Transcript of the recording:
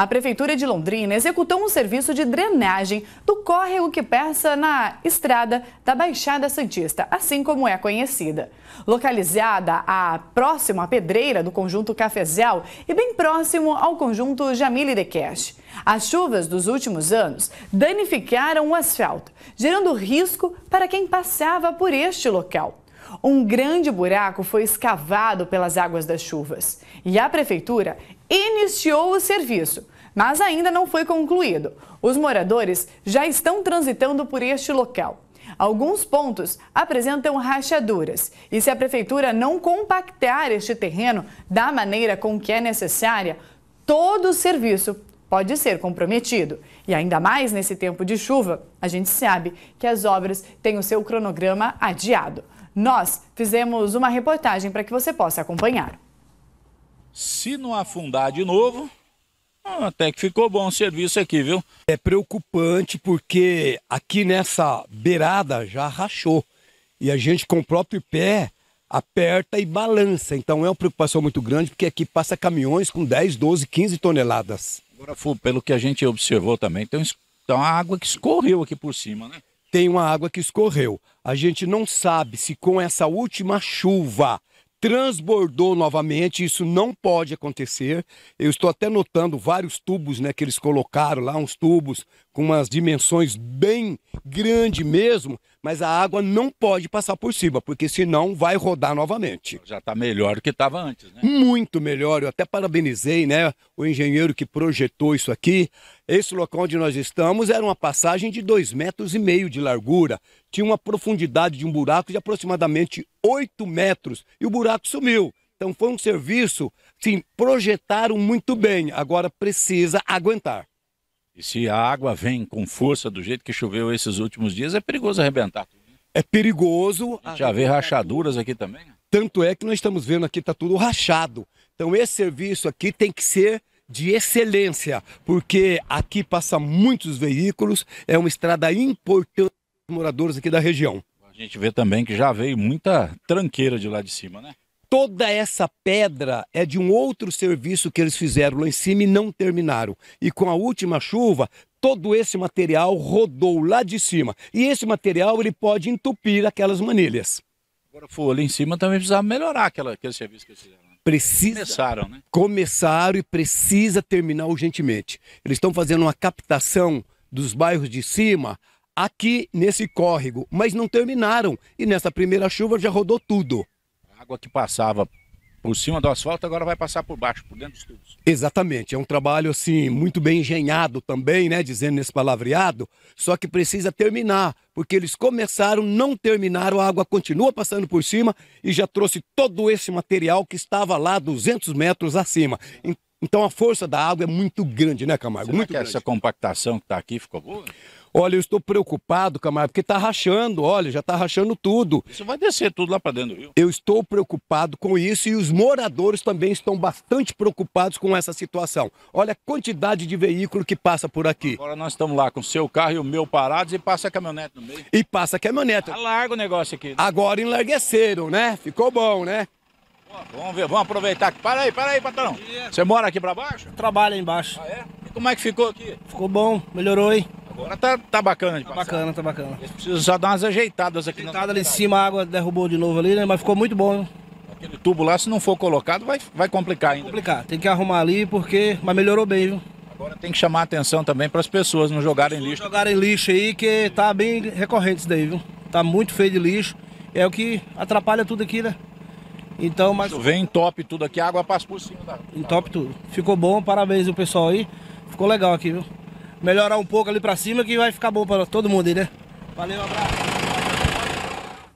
A Prefeitura de Londrina executou um serviço de drenagem do córrego que passa na estrada da Baixada Santista, assim como é conhecida. Localizada a próxima pedreira do conjunto Cafezal e bem próximo ao conjunto Jamile de Cash. As chuvas dos últimos anos danificaram o asfalto, gerando risco para quem passava por este local. Um grande buraco foi escavado pelas águas das chuvas e a prefeitura iniciou o serviço, mas ainda não foi concluído. Os moradores já estão transitando por este local. Alguns pontos apresentam rachaduras e se a prefeitura não compactar este terreno da maneira com que é necessária, todo o serviço pode ser comprometido. E ainda mais nesse tempo de chuva, a gente sabe que as obras têm o seu cronograma adiado. Nós fizemos uma reportagem para que você possa acompanhar. Se não afundar de novo, até que ficou bom o serviço aqui, viu? É preocupante porque aqui nessa beirada já rachou. E a gente com o próprio pé aperta e balança. Então é uma preocupação muito grande porque aqui passa caminhões com 10, 12, 15 toneladas. Agora, Fu, pelo que a gente observou também, tem, uma água que escorreu aqui por cima, né? tem uma água que escorreu. A gente não sabe se com essa última chuva transbordou novamente, isso não pode acontecer. Eu estou até notando vários tubos né, que eles colocaram lá, uns tubos com umas dimensões bem grande mesmo, mas a água não pode passar por cima, porque senão vai rodar novamente. Já está melhor do que estava antes, né? Muito melhor. Eu até parabenizei, né, o engenheiro que projetou isso aqui. Esse local onde nós estamos era uma passagem de dois metros e meio de largura. Tinha uma profundidade de um buraco de aproximadamente 8 metros e o buraco sumiu. Então foi um serviço, sim, projetaram muito bem. Agora precisa aguentar. E se a água vem com força do jeito que choveu esses últimos dias, é perigoso arrebentar tudo. É perigoso. A gente já vê rachaduras aqui também. Né? Tanto é que nós estamos vendo aqui, está tudo rachado. Então esse serviço aqui tem que ser de excelência, porque aqui passa muitos veículos, é uma estrada importante para os moradores aqui da região. A gente vê também que já veio muita tranqueira de lá de cima, né? toda essa pedra é de um outro serviço que eles fizeram lá em cima e não terminaram. E com a última chuva, todo esse material rodou lá de cima. E esse material ele pode entupir aquelas manilhas. Agora, for ali em cima também precisava melhorar aquela, aquele serviço que eles fizeram. Né? Precisa, começaram, né? Começaram e precisa terminar urgentemente. Eles estão fazendo uma captação dos bairros de cima aqui nesse córrego, mas não terminaram. E nessa primeira chuva já rodou tudo água que passava por cima do asfalto, agora vai passar por baixo, por dentro dos tubos. Exatamente, é um trabalho assim muito bem engenhado também, né, dizendo nesse palavreado, só que precisa terminar, porque eles começaram, não terminaram, a água continua passando por cima e já trouxe todo esse material que estava lá 200 metros acima. Então a força da água é muito grande, né, Camargo? Será muito que grande. essa compactação que está aqui ficou boa? Olha, eu estou preocupado, Camargo, porque está rachando, olha, já está rachando tudo. Isso vai descer tudo lá para dentro do rio. Eu estou preocupado com isso e os moradores também estão bastante preocupados com essa situação. Olha a quantidade de veículo que passa por aqui. Agora nós estamos lá com o seu carro e o meu parados e passa a caminhonete no meio. E passa a caminhonete. Tá largo o negócio aqui. Né? Agora enlargueceram, né? Ficou bom, né? Vamos ver, vamos aproveitar. Para aí, para aí, patrão. Você mora aqui para baixo? Trabalha embaixo. Ah, é? E como é que ficou aqui? Ficou bom, melhorou, hein? Agora tá, tá bacana de tá passar. bacana, tá bacana. precisa precisam só dar umas ajeitadas aqui. Ajeitada ali em cima, a água derrubou de novo ali, né? Mas ficou muito bom, né? Aquele tubo lá, se não for colocado, vai, vai complicar ainda. Né? complicar, tem que arrumar ali porque... Mas melhorou bem, viu? Agora tem que chamar a atenção também para as pessoas não jogarem pessoas lixo. jogarem lixo aí, que tá bem recorrente isso daí, viu? Tá muito feio de lixo. É o que atrapalha tudo aqui, né? Então, mas... Vem top tudo aqui, a água passa por cima da... Entope tudo. Ficou bom, parabéns o pessoal aí. Ficou legal aqui, viu? melhorar um pouco ali pra cima que vai ficar bom pra todo mundo aí, né? Valeu, abraço.